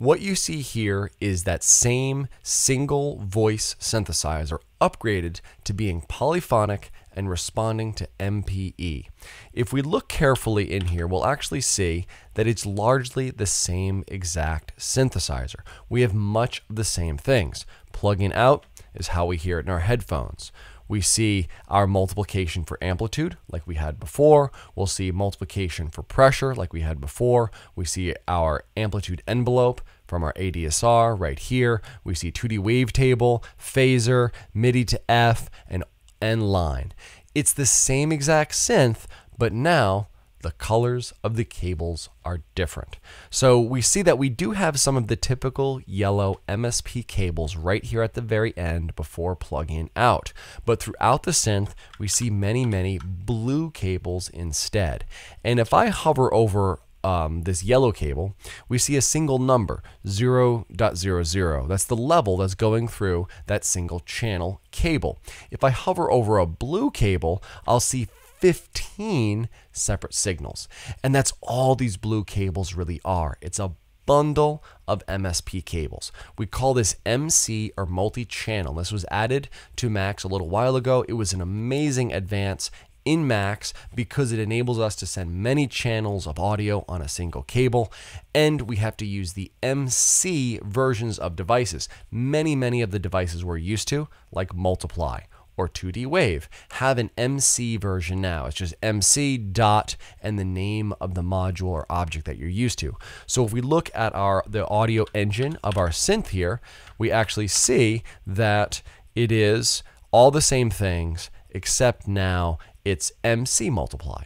What you see here is that same single voice synthesizer upgraded to being polyphonic and responding to MPE. If we look carefully in here, we'll actually see that it's largely the same exact synthesizer. We have much of the same things. plugging out, is how we hear it in our headphones. We see our multiplication for amplitude, like we had before. We'll see multiplication for pressure, like we had before. We see our amplitude envelope from our ADSR right here. We see 2D wavetable, phaser, MIDI to F, and N line. It's the same exact synth, but now the colors of the cables are different. So we see that we do have some of the typical yellow MSP cables right here at the very end before plugging out. But throughout the synth, we see many, many blue cables instead. And if I hover over um, this yellow cable, we see a single number, 0.00. That's the level that's going through that single channel cable. If I hover over a blue cable, I'll see 15 separate signals. And that's all these blue cables really are. It's a bundle of MSP cables. We call this MC or multi-channel. This was added to Max a little while ago. It was an amazing advance in Max because it enables us to send many channels of audio on a single cable, and we have to use the MC versions of devices. Many, many of the devices we're used to, like Multiply or 2D Wave. Have an MC version now. It's just MC dot and the name of the module or object that you're used to. So if we look at our the audio engine of our synth here, we actually see that it is all the same things except now it's MC multiply,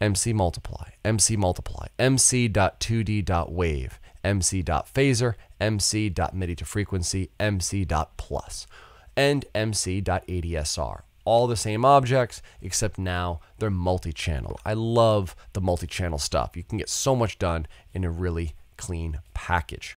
MC multiply, MC multiply, MC.2D.wave, MC.phaser, MC.midi to frequency, MC.plus and mc.adsr. All the same objects, except now they're multi channel. I love the multi channel stuff. You can get so much done in a really clean package.